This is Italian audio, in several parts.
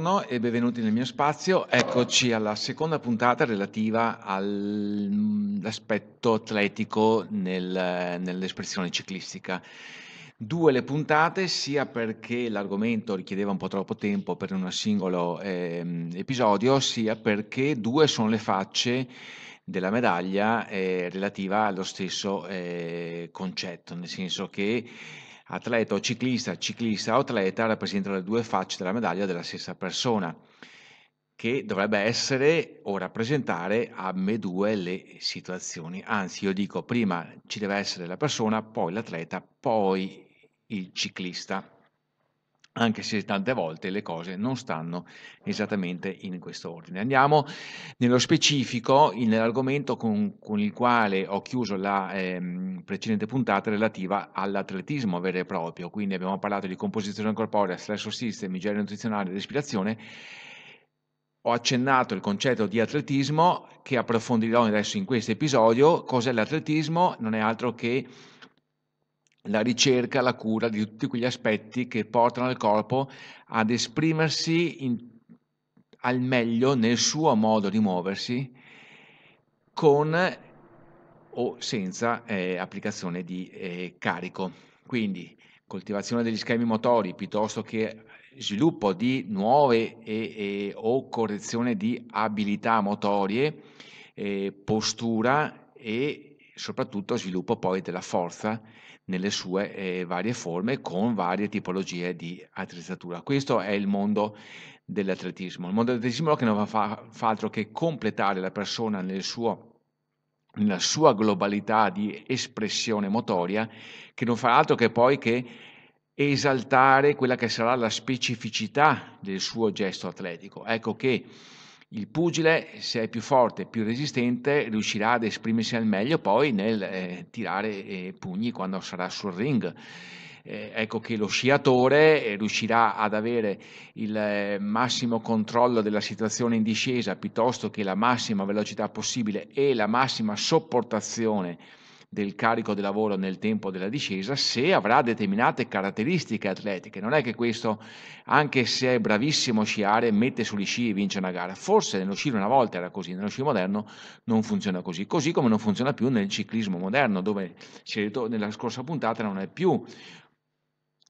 buongiorno e benvenuti nel mio spazio. Eccoci alla seconda puntata relativa all'aspetto mm, atletico nel, nell'espressione ciclistica. Due le puntate, sia perché l'argomento richiedeva un po' troppo tempo per un singolo eh, episodio, sia perché due sono le facce della medaglia eh, relativa allo stesso eh, concetto, nel senso che atleta o ciclista, ciclista o atleta rappresentano le due facce della medaglia della stessa persona, che dovrebbe essere o rappresentare ambedue le situazioni. Anzi, io dico prima ci deve essere la persona, poi l'atleta, poi il ciclista anche se tante volte le cose non stanno esattamente in questo ordine. Andiamo nello specifico nell'argomento con, con, il quale ho chiuso la ehm, precedente puntata relativa all'atletismo vero e proprio, quindi abbiamo parlato di composizione corporea, stress system, igiene nutrizionale, respirazione, ho accennato il concetto di atletismo che approfondirò adesso in questo episodio, cos'è l'atletismo? Non è altro che la ricerca, la cura di tutti quegli aspetti che portano il corpo ad esprimersi in, al meglio nel suo modo di muoversi con o senza eh, applicazione di eh, carico. Quindi coltivazione degli schemi motori piuttosto che sviluppo di nuove e, e, o correzione di abilità motorie, eh, postura e soprattutto sviluppo poi della forza nelle sue eh, varie forme con varie tipologie di attrezzatura. Questo è il mondo dell'atletismo. Il mondo dell'atletismo che non fa, fa altro che completare la persona nel suo nella sua globalità di espressione motoria, che non fa altro che poi che esaltare quella che sarà la specificità del suo gesto atletico. Ecco che il pugile, se è più forte, e più resistente, riuscirà ad esprimersi al meglio poi nel eh, tirare eh, pugni quando sarà sul ring. Eh, ecco che lo sciatore eh, riuscirà ad avere il eh, massimo controllo della situazione in discesa piuttosto che la massima velocità possibile e la massima sopportazione del carico di lavoro nel tempo della discesa se avrà determinate caratteristiche atletiche. Non è che questo, anche se è bravissimo sciare, mette sugli sci e vince una gara. Forse nello sci una volta era così, nello sci moderno non funziona così, così come non funziona più nel ciclismo moderno, dove nella scorsa puntata non è più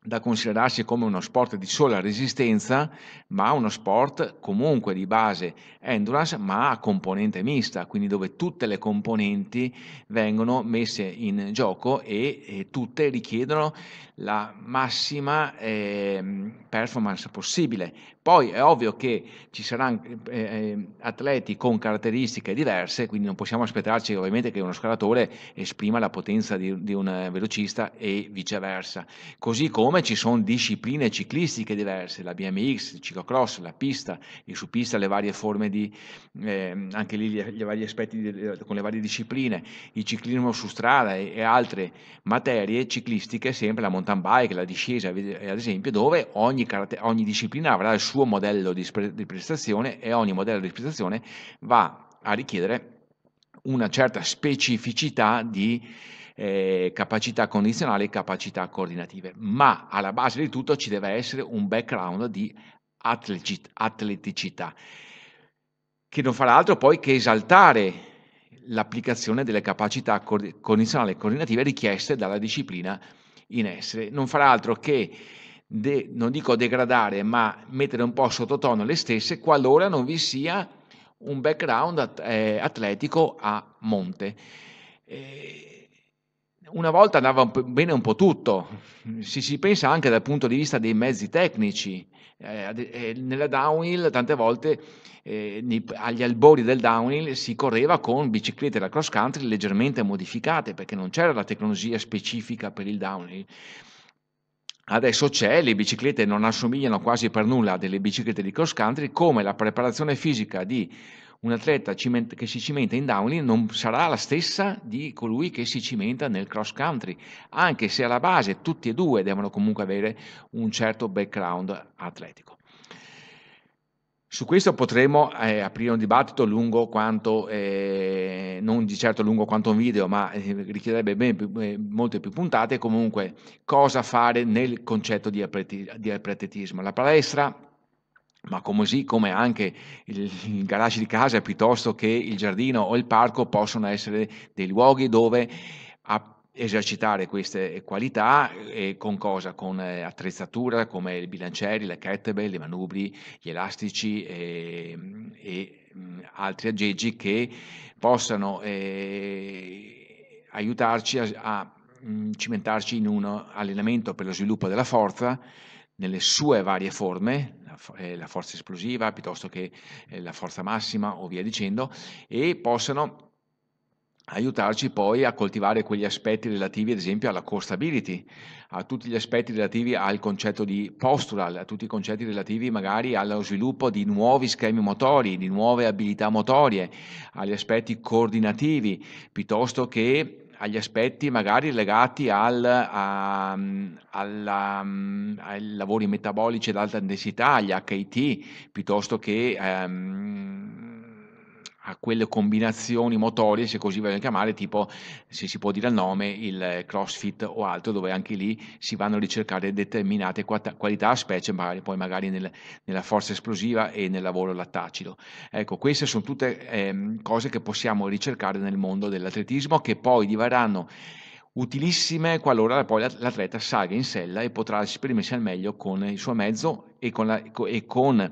da considerarsi come uno sport di sola resistenza, ma uno sport comunque di base endurance, ma a componente mista, quindi dove tutte le componenti vengono messe in gioco e, e tutte richiedono la massima eh, performance possibile, poi è ovvio che ci saranno eh, eh, atleti con caratteristiche diverse, quindi non possiamo aspettarci ovviamente che uno scalatore esprima la potenza di, di un velocista e viceversa. Così come ci sono discipline ciclistiche diverse, la BMX, il ciclocross, la pista, il su pista le varie forme di, eh, anche lì gli, gli vari aspetti di, con le varie discipline, il ciclismo su strada e, e altre materie ciclistiche, sempre la mountain bike, la discesa, ad esempio, dove ogni, ogni disciplina avrà il suo suo modello di, di prestazione e ogni modello di prestazione va a richiedere una certa specificità di eh, capacità condizionali e capacità coordinative, ma alla base di tutto ci deve essere un background di atleticità, che non farà altro poi che esaltare l'applicazione delle capacità condizionali e coordinative richieste dalla disciplina in essere, non farà altro che de, non dico degradare, ma mettere un po' sottotono le stesse qualora non vi sia un background eh, atletico a monte. Eh, una volta andava bene un po' tutto, si, si pensa anche dal punto di vista dei mezzi tecnici. Eh, nella downhill tante volte eh, agli albori del downhill si correva con biciclette da cross country leggermente modificate perché non c'era la tecnologia specifica per il downhill. Adesso c'è, le biciclette non assomigliano quasi per nulla a delle biciclette di cross country, come la preparazione fisica di un atleta che si cimenta in downhill non sarà la stessa di colui che si cimenta nel cross country, anche se alla base tutti e due devono comunque avere un certo background atletico. Su questo potremo eh, aprire un dibattito lungo quanto eh, non di certo lungo quanto un video, ma eh, richiederebbe ben, eh, molte più puntate, comunque cosa fare nel concetto di, apreti, di apretetismo. La palestra, ma così come anche il, il garage di casa piuttosto che il giardino o il parco possono essere dei luoghi dove... A, esercitare queste qualità e con cosa? Con eh, attrezzatura come i bilancieri, le kettlebell, i manubri, gli elastici ehm, e, e mm, altri aggeggi che possano eh, aiutarci a, a mm, cimentarci in un allenamento per lo sviluppo della forza nelle sue varie forme, la eh, forza esplosiva piuttosto che eh, la forza massima o via dicendo, e possano aiutarci poi a coltivare quegli aspetti relativi ad esempio alla core stability, a tutti gli aspetti relativi al concetto di postural, a tutti i concetti relativi magari allo sviluppo di nuovi schemi motori, di nuove abilità motorie, agli aspetti coordinativi, piuttosto che agli aspetti magari legati al, a, ehm, alla, ehm, ai lavori metabolici ad alta intensità, agli HIT, piuttosto che... Um, a quelle combinazioni motorie, se così vogliamo chiamare, tipo, se si può dire il nome, il crossfit o altro, dove anche lì si vanno a ricercare determinate qualità, specie magari, poi magari nel, nella forza esplosiva e nel lavoro lattacido. Ecco, queste sono tutte ehm, cose che possiamo ricercare nel mondo dell'atletismo, che poi diverranno utilissime qualora poi l'atleta salga in sella e potrà esprimersi al meglio con il suo mezzo e con, la, e con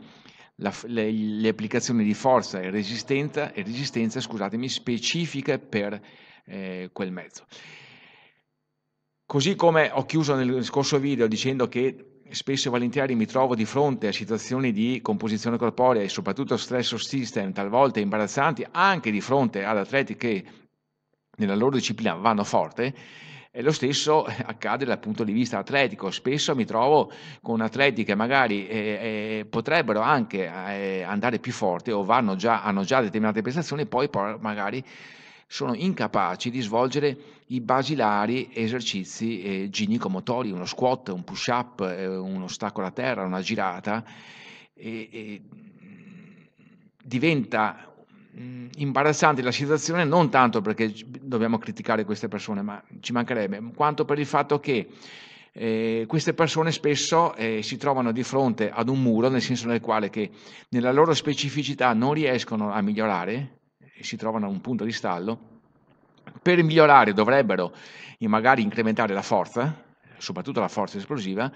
la, le, le, applicazioni di forza e resistenza, e resistenza scusatemi, specifiche per eh, quel mezzo. Così come ho chiuso nel scorso video dicendo che spesso e volentieri mi trovo di fronte a situazioni di composizione corporea e soprattutto stress system talvolta imbarazzanti, anche di fronte ad atleti che nella loro disciplina vanno forte, e lo stesso eh, accade dal punto di vista atletico. Spesso mi trovo con atleti che magari eh, eh, potrebbero anche eh, andare più forte o già, hanno già determinate prestazioni e poi magari sono incapaci di svolgere i basilari esercizi eh, ginico-motori, uno squat, un push-up, eh, uno stacco a terra, una girata. E, e diventa Mm, imbarazzante la situazione non tanto perché dobbiamo criticare queste persone, ma ci mancherebbe, quanto per il fatto che eh, queste persone spesso eh, si trovano di fronte ad un muro, nel senso nel quale che nella loro specificità non riescono a migliorare, si trovano a un punto di stallo, per migliorare dovrebbero magari incrementare la forza, soprattutto la forza esplosiva,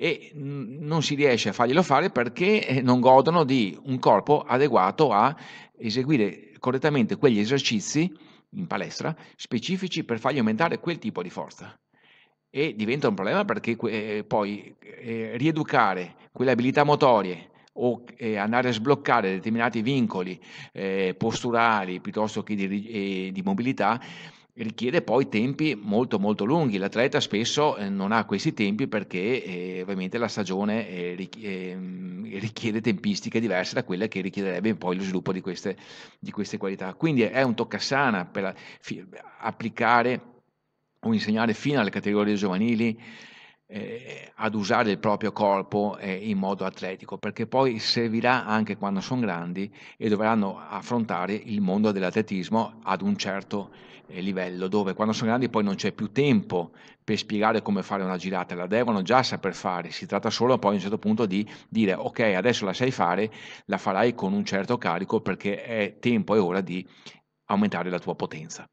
e non si riesce a farglielo fare perché eh, non godono di un corpo adeguato a eseguire correttamente quegli esercizi in palestra specifici per fargli aumentare quel tipo di forza. E diventa un problema perché eh, poi eh, rieducare quelle abilità motorie o andare a sbloccare determinati vincoli posturali piuttosto che di mobilità richiede poi tempi molto molto lunghi, l'atleta spesso eh, non ha questi tempi perché eh, ovviamente la stagione eh, ehm, richiede tempistiche diverse da quelle che richiederebbe poi lo sviluppo di queste, di queste qualità. Quindi è un toccassana per applicare o insegnare fino alle categorie giovanili eh, ad usare il proprio corpo eh, in modo atletico, perché poi servirà anche quando sono grandi e dovranno affrontare il mondo dell'atletismo ad un certo eh, livello, dove quando sono grandi poi non c'è più tempo per spiegare come fare una girata, la devono già saper fare, si tratta solo poi a un certo punto di dire ok adesso la sai fare, la farai con un certo carico perché è tempo e ora di aumentare la tua potenza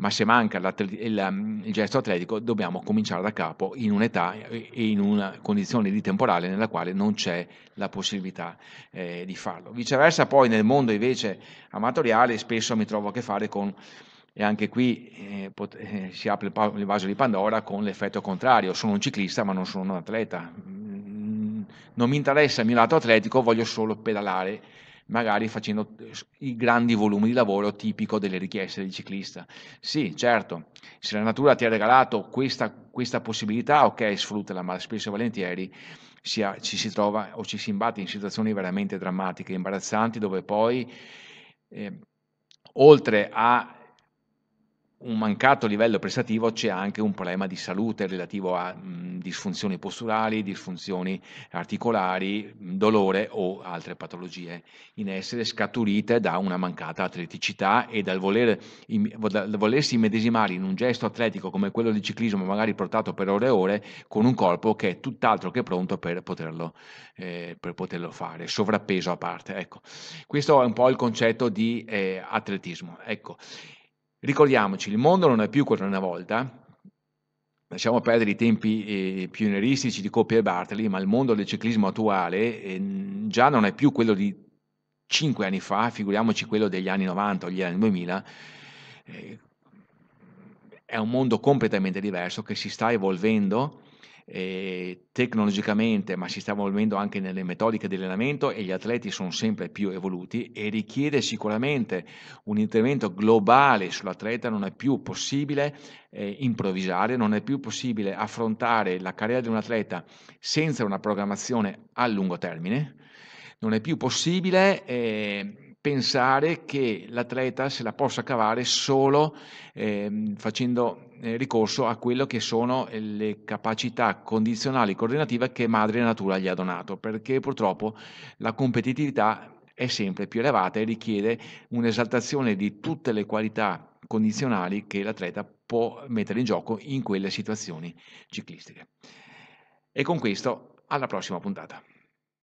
ma se manca il, mm, il, gesto atletico dobbiamo cominciare da capo in un'età e in una condizione di temporale nella quale non c'è la possibilità eh, di farlo. Viceversa poi nel mondo invece amatoriale spesso mi trovo a che fare con, e anche qui eh, pot- eh, si apre il, il vaso di Pandora con l'effetto contrario, sono un ciclista ma non sono un atleta, mm, non mi interessa il mio lato atletico, voglio solo pedalare magari facendo i grandi volumi di lavoro tipico delle richieste del ciclista. Sì, certo, se la natura ti ha regalato questa, questa possibilità, ok, sfruttala, ma spesso e volentieri si ci si trova o ci si imbatte in situazioni veramente drammatiche, imbarazzanti, dove poi... Eh, oltre a un mancato livello prestativo c'è anche un problema di salute relativo a mh, disfunzioni posturali, disfunzioni articolari, dolore o altre patologie in essere scaturite da una mancata atleticità e dal, voler, in, dal volersi immedesimare in un gesto atletico come quello di ciclismo magari portato per ore e ore con un corpo che è tutt'altro che pronto per poterlo, eh, per poterlo fare, sovrappeso a parte. Ecco. Questo è un po' il concetto di eh, atletismo. Ecco. Ricordiamoci, il mondo non è più quello di una volta, lasciamo perdere i tempi eh, pionieristici di Coppia e Bartoli, ma il mondo del ciclismo attuale eh, già non è più quello di 5 anni fa, figuriamoci quello degli anni 90 o gli anni 2000, eh, è un mondo completamente diverso che si sta evolvendo Ehm, tecnologicamente, ma si sta evolvendo anche nelle metodiche di allenamento e gli atleti sono sempre più evoluti e richiede sicuramente un intervento globale sull'atleta, non è più possibile eh, improvvisare, non è più possibile affrontare la carriera di un atleta senza una programmazione a lungo termine, non è più possibile... Eh, pensare che l'atleta se la possa cavare solo eh, facendo eh, ricorso a quello che sono le capacità condizionali coordinative che madre natura gli ha donato, perché purtroppo la competitività è sempre più elevata e richiede un'esaltazione di tutte le qualità condizionali che l'atleta può mettere in gioco in quelle situazioni ciclistiche. E con questo alla prossima puntata.